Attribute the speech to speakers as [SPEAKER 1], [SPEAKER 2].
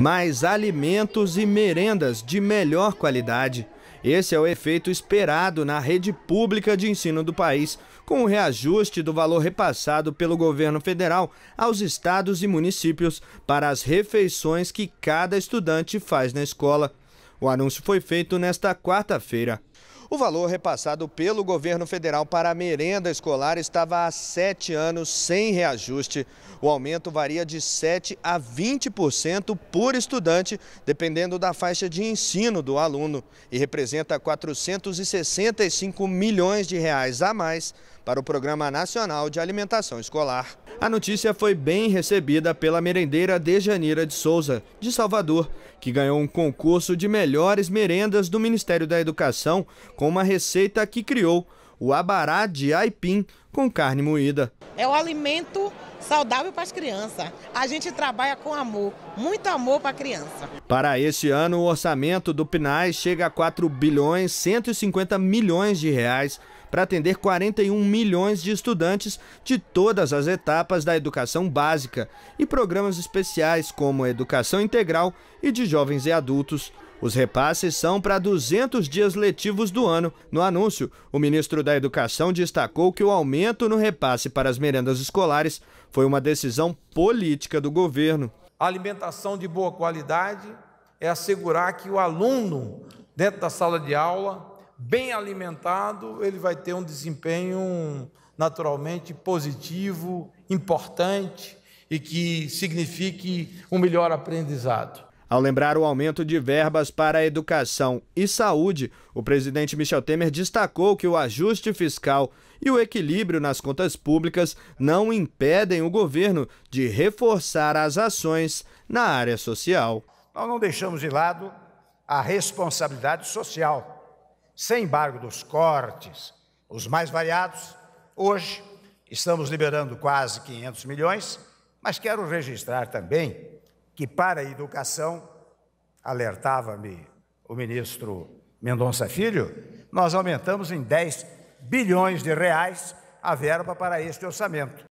[SPEAKER 1] mais alimentos e merendas de melhor qualidade. Esse é o efeito esperado na rede pública de ensino do país, com o reajuste do valor repassado pelo governo federal aos estados e municípios para as refeições que cada estudante faz na escola. O anúncio foi feito nesta quarta-feira. O valor repassado pelo governo federal para a merenda escolar estava há sete anos sem reajuste. O aumento varia de 7% a 20% por estudante, dependendo da faixa de ensino do aluno, e representa 465 milhões de reais a mais para o Programa Nacional de Alimentação Escolar. A notícia foi bem recebida pela merendeira Dejanira de Souza, de Salvador, que ganhou um concurso de melhores merendas do Ministério da Educação com uma receita que criou o abará de aipim com carne moída.
[SPEAKER 2] É o alimento saudável para as crianças. A gente trabalha com amor, muito amor para a criança.
[SPEAKER 1] Para este ano, o orçamento do PNAE chega a 4 bilhões 150 milhões de reais para atender 41 milhões de estudantes de todas as etapas da educação básica e programas especiais como Educação Integral e de Jovens e Adultos. Os repasses são para 200 dias letivos do ano. No anúncio, o ministro da Educação destacou que o aumento no repasse para as merendas escolares foi uma decisão política do governo. A alimentação de boa qualidade é assegurar que o aluno, dentro da sala de aula, bem alimentado, ele vai ter um desempenho naturalmente positivo, importante e que signifique um melhor aprendizado. Ao lembrar o aumento de verbas para a educação e saúde, o presidente Michel Temer destacou que o ajuste fiscal e o equilíbrio nas contas públicas não impedem o governo de reforçar as ações na
[SPEAKER 2] área social. Nós não deixamos de lado a responsabilidade social. Sem embargo dos cortes, os mais variados, hoje estamos liberando quase 500 milhões, mas quero registrar também que para a educação, alertava-me o ministro Mendonça Filho, nós aumentamos em 10 bilhões de reais a verba para este orçamento.